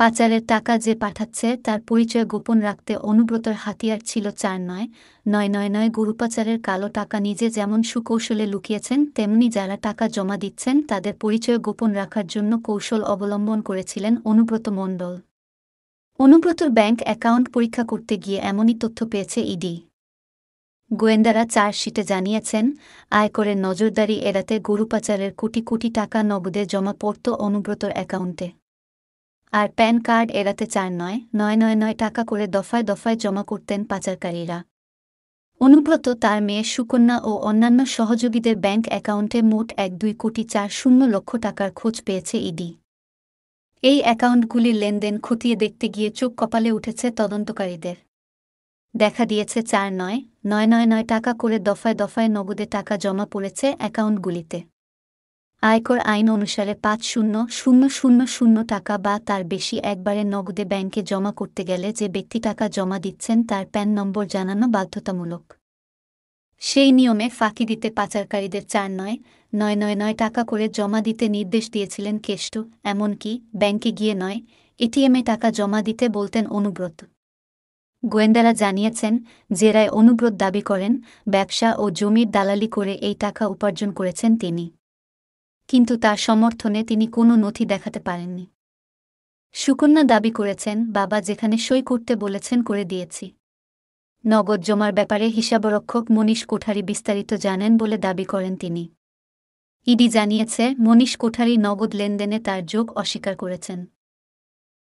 পাচারের টাকা যে পাঠাচ্ছে তার পরিচয় গোপন রাখতে অনুব্রতর হাতিয়ার ছিল চার নয় নয় নয় নয় গরুপাচারের কালো টাকা নিজে যেমন সুকৌশলে লুকিয়েছেন তেমনি যারা টাকা জমা দিচ্ছেন তাদের পরিচয় গোপন রাখার জন্য কৌশল অবলম্বন করেছিলেন অনুব্রত মণ্ডল অনুব্রতর ব্যাংক অ্যাকাউন্ট পরীক্ষা করতে গিয়ে এমনই তথ্য পেয়েছে ইডি গোয়েন্দারা চার্জশিটে জানিয়েছেন আয়করের নজরদারি এড়াতে গরু পাচারের কোটি কোটি টাকা নগদে জমা পড়ত অনুব্রতর অ্যাকাউন্টে আর প্যান কার্ড এড়াতে চার নয় নয় নয় নয় টাকা করে দফায় দফায় জমা করতেন পাচারকারীরা অনুব্রত তার মেয়ে সুকন্যা ও অন্যান্য সহযোগীদের ব্যাংক অ্যাকাউন্টে মোট এক দুই কোটি চার শূন্য লক্ষ টাকার খোঁজ পেয়েছে ইডি এই অ্যাকাউন্টগুলির লেনদেন খতিয়ে দেখতে গিয়ে চোখ কপালে উঠেছে তদন্তকারীদের দেখা দিয়েছে চার নয় নয় নয় নয় টাকা করে দফায় দফায় নগদে টাকা জমা পড়েছে অ্যাকাউন্টগুলিতে আয়কর আইন অনুসারে পাঁচ শূন্য শূন্য শূন্য শূন্য টাকা বা তার বেশি একবারে নগদে ব্যাংকে জমা করতে গেলে যে ব্যক্তি টাকা জমা দিচ্ছেন তার প্যান নম্বর জানানো বাধ্যতামূলক সেই নিয়মে ফাঁকি দিতে পাচারকারীদের চার নয় নয় নয় নয় টাকা করে জমা দিতে নির্দেশ দিয়েছিলেন কেষ্ট এমনকি ব্যাংকে গিয়ে নয় এটিএমে টাকা জমা দিতে বলতেন অনুব্রত গোয়েন্দারা জানিয়েছেন জেরায় অনুব্রত দাবি করেন ব্যবসা ও জমির দালালি করে এই টাকা উপার্জন করেছেন তিনি কিন্তু তার সমর্থনে তিনি কোনো নথি দেখাতে পারেননি সুকন্যা দাবি করেছেন বাবা যেখানে সই করতে বলেছেন করে দিয়েছি নগদ জমার ব্যাপারে হিসাবরক্ষক মনীষ কোঠারি বিস্তারিত জানেন বলে দাবি করেন তিনি ইডি জানিয়েছে মনীষ কোঠারি নগদ লেনদেনে তার যোগ অস্বীকার করেছেন